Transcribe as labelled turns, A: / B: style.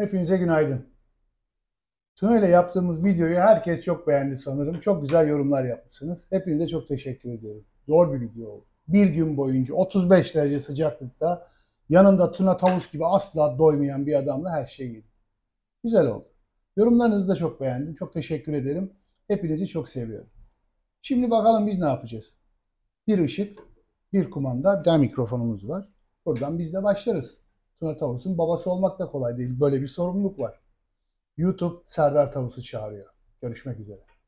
A: Hepinize günaydın. Tuna ile yaptığımız videoyu herkes çok beğendi sanırım. Çok güzel yorumlar yapmışsınız. Hepinize çok teşekkür ediyorum. Zor bir video oldu. Bir gün boyunca 35 derece sıcaklıkta yanında tuna tavus gibi asla doymayan bir adamla her şeyi yedim. Güzel oldu. Yorumlarınızı da çok beğendim. Çok teşekkür ederim. Hepinizi çok seviyorum. Şimdi bakalım biz ne yapacağız? Bir ışık, bir kumanda, bir tane mikrofonumuz var. Buradan biz de başlarız. Tuna Tavus'un babası olmak da kolay değil. Böyle bir sorumluluk var. YouTube Serdar Tavus'u çağırıyor. Görüşmek üzere.